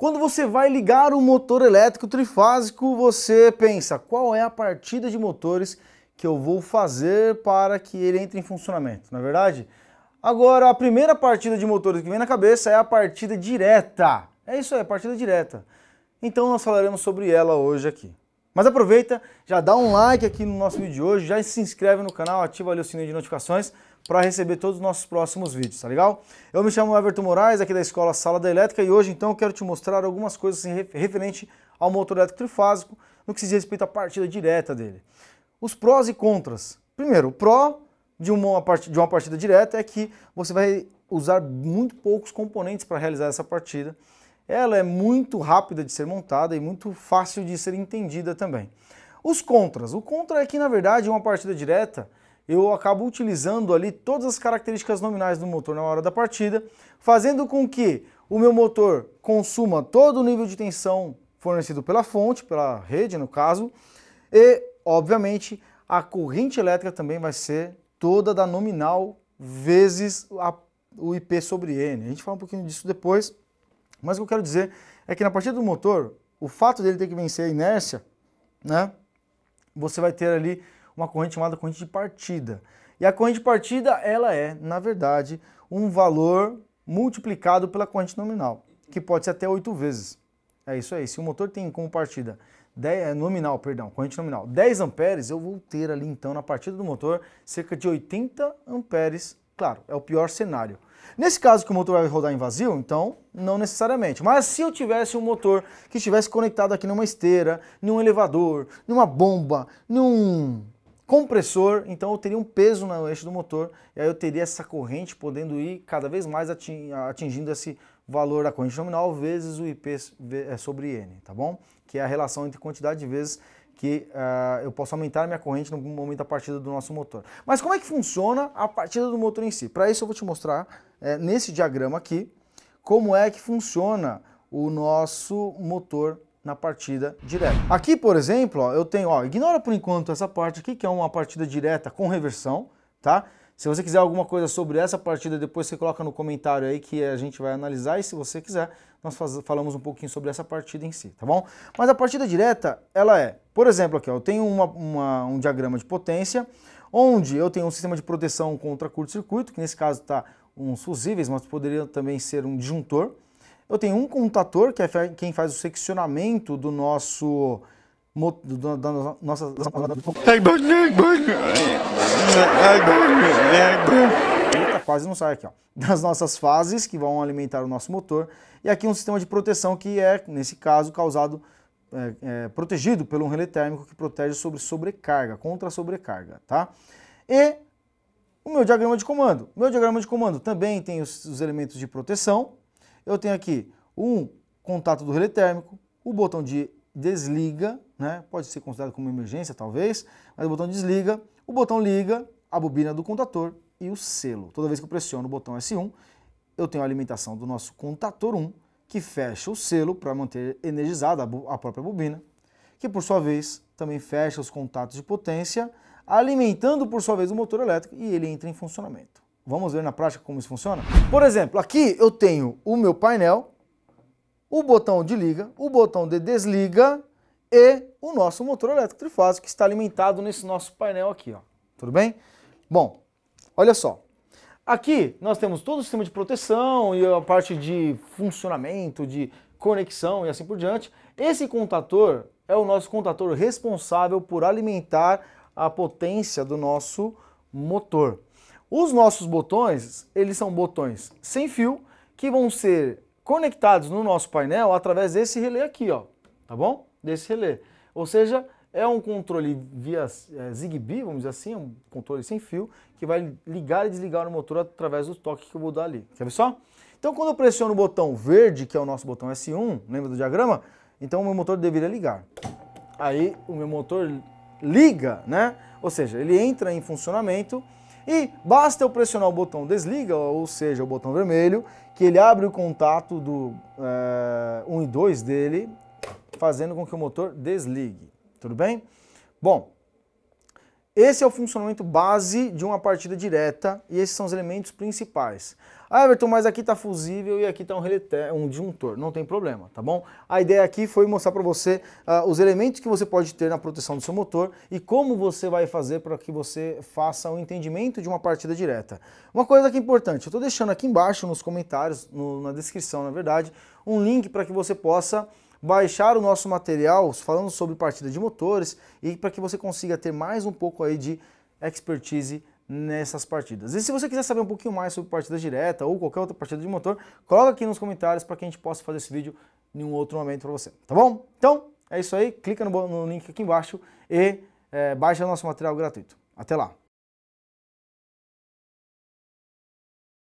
Quando você vai ligar um motor elétrico trifásico, você pensa qual é a partida de motores que eu vou fazer para que ele entre em funcionamento, na é verdade? Agora, a primeira partida de motores que vem na cabeça é a partida direta. É isso aí, a partida direta. Então nós falaremos sobre ela hoje aqui. Mas aproveita, já dá um like aqui no nosso vídeo de hoje, já se inscreve no canal, ativa ali o sininho de notificações para receber todos os nossos próximos vídeos, tá legal? Eu me chamo Everton Moraes, aqui da Escola Sala da Elétrica, e hoje então eu quero te mostrar algumas coisas assim, referente ao motor elétrico trifásico, no que se diz respeito à partida direta dele. Os prós e contras. Primeiro, o pró de uma, partida, de uma partida direta é que você vai usar muito poucos componentes para realizar essa partida. Ela é muito rápida de ser montada e muito fácil de ser entendida também. Os contras. O contra é que, na verdade, uma partida direta eu acabo utilizando ali todas as características nominais do motor na hora da partida, fazendo com que o meu motor consuma todo o nível de tensão fornecido pela fonte, pela rede no caso, e obviamente a corrente elétrica também vai ser toda da nominal vezes a, o IP sobre N. A gente fala um pouquinho disso depois, mas o que eu quero dizer é que na partida do motor, o fato dele ter que vencer a inércia, né, você vai ter ali uma corrente chamada corrente de partida. E a corrente de partida, ela é, na verdade, um valor multiplicado pela corrente nominal, que pode ser até oito vezes. É isso aí. Se o motor tem como partida 10, é, nominal, perdão, corrente nominal, 10 amperes, eu vou ter ali então na partida do motor cerca de 80 amperes. Claro, é o pior cenário. Nesse caso que o motor vai rodar em vazio, então não necessariamente. Mas se eu tivesse um motor que estivesse conectado aqui numa esteira, num elevador, numa bomba, num compressor, então eu teria um peso no eixo do motor, e aí eu teria essa corrente podendo ir cada vez mais atingindo esse valor da corrente nominal vezes o IP eh, sobre N, tá bom? Que é a relação entre quantidade de vezes que uh, eu posso aumentar a minha corrente no momento da partida do nosso motor. Mas como é que funciona a partida do motor em si? Para isso eu vou te mostrar é, nesse diagrama aqui como é que funciona o nosso motor na partida direta. Aqui, por exemplo, ó, eu tenho, ó, ignora por enquanto essa parte aqui, que é uma partida direta com reversão, tá? Se você quiser alguma coisa sobre essa partida, depois você coloca no comentário aí que a gente vai analisar e se você quiser, nós faz, falamos um pouquinho sobre essa partida em si, tá bom? Mas a partida direta, ela é, por exemplo, aqui ó, eu tenho uma, uma, um diagrama de potência, onde eu tenho um sistema de proteção contra curto-circuito, que nesse caso está uns fusíveis, mas poderia também ser um disjuntor, eu tenho um contator, que é quem faz o seccionamento do nosso... Da, da nossa... Eita, quase não sai aqui, ó. Das nossas fases, que vão alimentar o nosso motor. E aqui um sistema de proteção que é, nesse caso, causado... É, é, protegido pelo um relé térmico que protege sobre sobrecarga, contra sobrecarga, tá? E o meu diagrama de comando. O meu diagrama de comando também tem os, os elementos de proteção, eu tenho aqui um contato do relé térmico, o botão de desliga, né? pode ser considerado como emergência talvez, mas o botão desliga, o botão liga, a bobina do contator e o selo. Toda vez que eu pressiono o botão S1, eu tenho a alimentação do nosso contator 1, que fecha o selo para manter energizada a própria bobina, que por sua vez também fecha os contatos de potência, alimentando por sua vez o motor elétrico e ele entra em funcionamento. Vamos ver na prática como isso funciona? Por exemplo, aqui eu tenho o meu painel, o botão de liga, o botão de desliga e o nosso motor elétrico trifásico que está alimentado nesse nosso painel aqui. Ó. Tudo bem? Bom, olha só. Aqui nós temos todo o sistema de proteção e a parte de funcionamento, de conexão e assim por diante. Esse contator é o nosso contator responsável por alimentar a potência do nosso motor. Os nossos botões, eles são botões sem fio que vão ser conectados no nosso painel através desse relé aqui, ó, tá bom? Desse relé. Ou seja, é um controle via é, ZigBee, vamos dizer assim, um controle sem fio, que vai ligar e desligar o motor através do toque que eu vou dar ali. Quer ver só? Então, quando eu pressiono o botão verde, que é o nosso botão S1, lembra do diagrama? Então, o meu motor deveria ligar. Aí, o meu motor liga, né? Ou seja, ele entra em funcionamento e basta eu pressionar o botão desliga, ou seja, o botão vermelho, que ele abre o contato do é, eh, 1 e 2 dele, fazendo com que o motor desligue. Tudo bem? Bom, esse é o funcionamento base de uma partida direta e esses são os elementos principais. Ah, Everton, mas aqui está fusível e aqui está um, releté, um disjuntor. Não tem problema, tá bom? A ideia aqui foi mostrar para você uh, os elementos que você pode ter na proteção do seu motor e como você vai fazer para que você faça o um entendimento de uma partida direta. Uma coisa que é importante, eu estou deixando aqui embaixo nos comentários, no, na descrição, na verdade, um link para que você possa baixar o nosso material falando sobre partida de motores e para que você consiga ter mais um pouco aí de expertise nessas partidas. E se você quiser saber um pouquinho mais sobre partida direta ou qualquer outra partida de motor, coloca aqui nos comentários para que a gente possa fazer esse vídeo em um outro momento para você, tá bom? Então, é isso aí, clica no, no link aqui embaixo e é, baixa o nosso material gratuito. Até lá!